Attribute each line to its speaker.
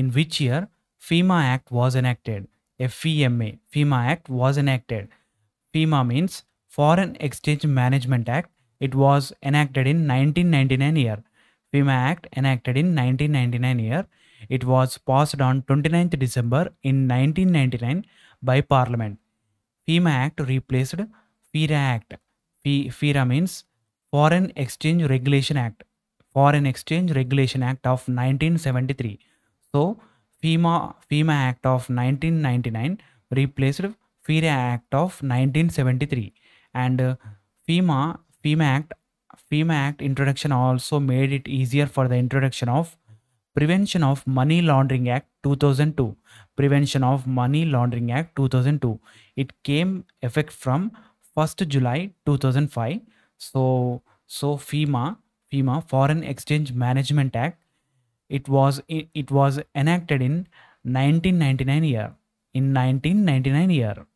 Speaker 1: in which year FEMA Act was enacted. FEMA, FEMA Act was enacted. FEMA means Foreign Exchange Management Act. It was enacted in 1999 year. FEMA Act enacted in 1999 year. It was passed on 29th December in 1999 by Parliament. FEMA Act replaced FIRA Act. FIRA means Foreign Exchange Regulation Act. Foreign Exchange Regulation Act of 1973. So FEMA, FEMA Act of 1999 replaced FIRA Act of 1973 and uh, FEMA, FEMA Act, FEMA Act introduction also made it easier for the introduction of Prevention of Money Laundering Act 2002. Prevention of Money Laundering Act 2002. It came effect from 1st July 2005. So, so FEMA, FEMA Foreign Exchange Management Act it was it, was enacted in 1999 year in 1999 year